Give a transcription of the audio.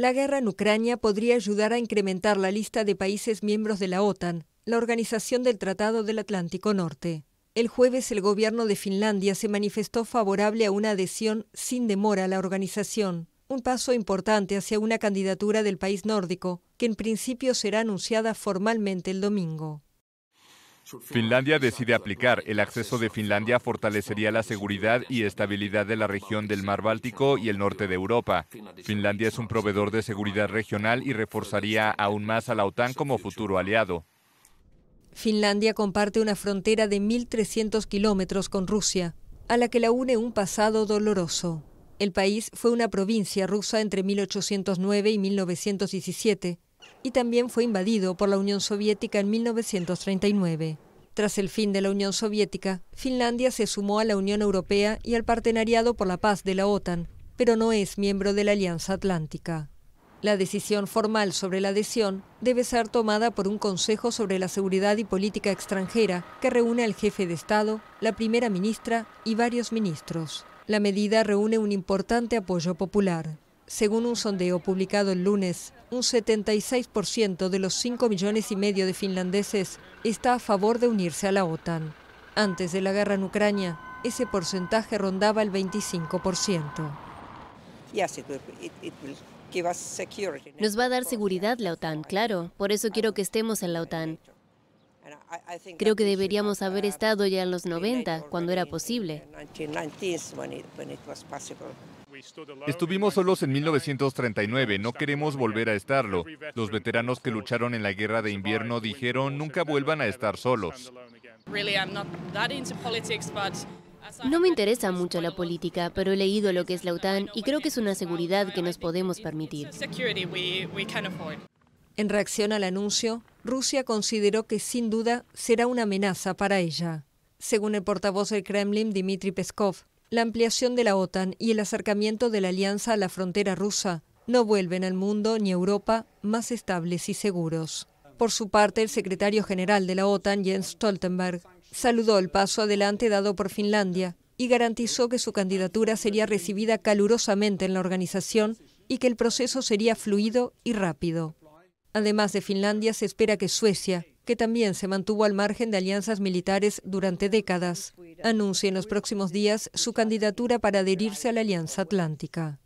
La guerra en Ucrania podría ayudar a incrementar la lista de países miembros de la OTAN, la Organización del Tratado del Atlántico Norte. El jueves el gobierno de Finlandia se manifestó favorable a una adhesión sin demora a la organización, un paso importante hacia una candidatura del país nórdico, que en principio será anunciada formalmente el domingo. Finlandia decide aplicar. El acceso de Finlandia fortalecería la seguridad y estabilidad de la región del Mar Báltico y el norte de Europa. Finlandia es un proveedor de seguridad regional y reforzaría aún más a la OTAN como futuro aliado. Finlandia comparte una frontera de 1.300 kilómetros con Rusia, a la que la une un pasado doloroso. El país fue una provincia rusa entre 1809 y 1917 y también fue invadido por la Unión Soviética en 1939. Tras el fin de la Unión Soviética, Finlandia se sumó a la Unión Europea y al Partenariado por la Paz de la OTAN, pero no es miembro de la Alianza Atlántica. La decisión formal sobre la adhesión debe ser tomada por un Consejo sobre la Seguridad y Política Extranjera que reúne al jefe de Estado, la primera ministra y varios ministros. La medida reúne un importante apoyo popular. Según un sondeo publicado el lunes, un 76% de los 5 millones y medio de finlandeses está a favor de unirse a la OTAN. Antes de la guerra en Ucrania, ese porcentaje rondaba el 25%. Nos va a dar seguridad la OTAN, claro. Por eso quiero que estemos en la OTAN. Creo que deberíamos haber estado ya en los 90, cuando era posible. Estuvimos solos en 1939, no queremos volver a estarlo. Los veteranos que lucharon en la guerra de invierno dijeron nunca vuelvan a estar solos. No me interesa mucho la política, pero he leído lo que es la OTAN y creo que es una seguridad que nos podemos permitir. En reacción al anuncio, Rusia consideró que sin duda será una amenaza para ella. Según el portavoz del Kremlin, Dmitry Peskov, la ampliación de la OTAN y el acercamiento de la alianza a la frontera rusa no vuelven al mundo ni a Europa más estables y seguros. Por su parte, el secretario general de la OTAN, Jens Stoltenberg, saludó el paso adelante dado por Finlandia y garantizó que su candidatura sería recibida calurosamente en la organización y que el proceso sería fluido y rápido. Además de Finlandia, se espera que Suecia que también se mantuvo al margen de alianzas militares durante décadas, anuncia en los próximos días su candidatura para adherirse a la Alianza Atlántica.